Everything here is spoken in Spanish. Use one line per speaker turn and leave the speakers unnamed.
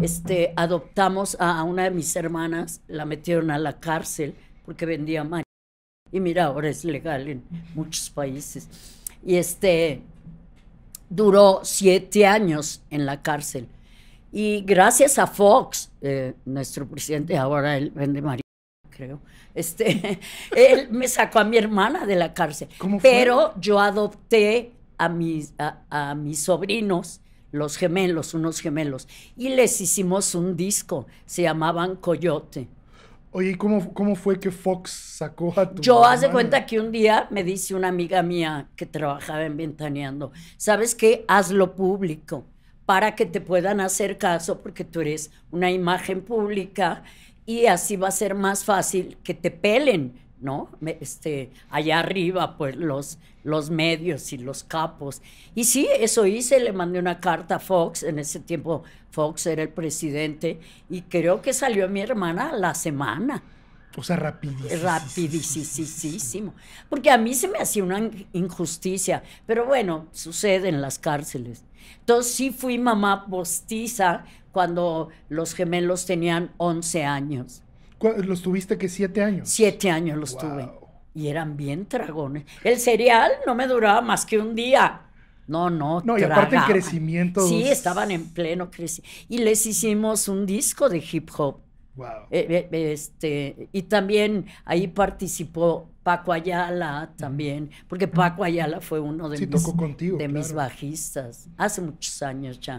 este, adoptamos a, una de mis hermanas, la metieron a la cárcel porque vendía marihuana. Y mira, ahora es legal en muchos países. Y este, duró siete años en la cárcel. Y gracias a Fox, eh, nuestro presidente, ahora él vende marihuana, creo, este, él me sacó a mi hermana de la cárcel. Pero yo adopté mis, a mis sobrinos los gemelos, unos gemelos, y les hicimos un disco, se llamaban Coyote. Oye, ¿y cómo, fue que Fox sacó a tu.? Yo hace cuenta que un día me dice una amiga mía que trabajaba en Ventaneando: ¿Sabes qué? Hazlo público para que te puedan hacer caso, porque tú eres una imagen pública y así va a ser más fácil que te pelen, ¿no? Este, allá arriba, pues los, los medios y los capos. Y sí, eso hice, le mandé una carta a Fox, en ese tiempo Fox era el presidente, y creo que salió mi hermana la semana. O sea, rapidísimo. Rapidísimo. Porque a mí se me hacía una injusticia, pero bueno, sucede en las cárceles. Entonces sí fui mamá postiza cuando los gemelos tenían 11 años. ¿Los tuviste que siete años? Siete años los tuve. Y eran bien tragones. El cereal no me duraba más que un día. No, no. No, y aparte el crecimiento. Sí, estaban en pleno crecimiento. Y les hicimos un disco de hip hop. Wow. Eh, eh, eh, este, y también ahí participó Paco Ayala también, porque Paco Ayala fue uno de, de mis bajistas hace muchos años ya.